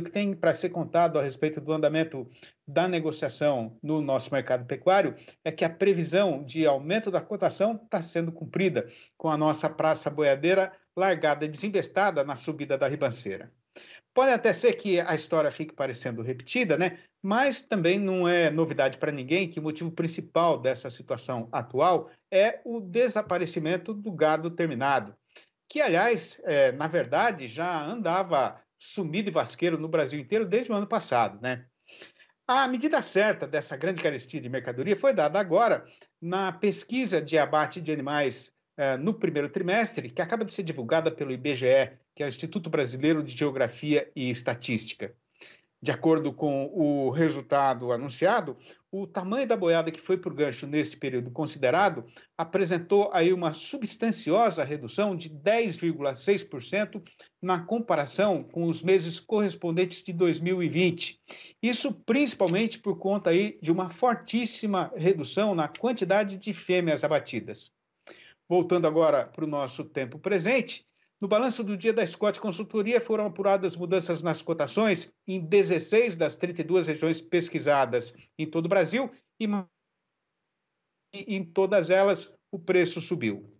O que tem para ser contado a respeito do andamento da negociação no nosso mercado pecuário é que a previsão de aumento da cotação está sendo cumprida, com a nossa praça boiadeira largada e desembestada na subida da ribanceira. Pode até ser que a história fique parecendo repetida, né? Mas também não é novidade para ninguém que o motivo principal dessa situação atual é o desaparecimento do gado terminado, que, aliás, é, na verdade, já andava sumido e vasqueiro no Brasil inteiro desde o ano passado, né? A medida certa dessa grande carestia de mercadoria foi dada agora na pesquisa de abate de animais eh, no primeiro trimestre, que acaba de ser divulgada pelo IBGE, que é o Instituto Brasileiro de Geografia e Estatística de acordo com o resultado anunciado, o tamanho da boiada que foi para o gancho neste período considerado apresentou aí uma substanciosa redução de 10,6% na comparação com os meses correspondentes de 2020. Isso principalmente por conta aí de uma fortíssima redução na quantidade de fêmeas abatidas. Voltando agora para o nosso tempo presente, no balanço do dia da Scott Consultoria foram apuradas mudanças nas cotações em 16 das 32 regiões pesquisadas em todo o Brasil e em todas elas o preço subiu.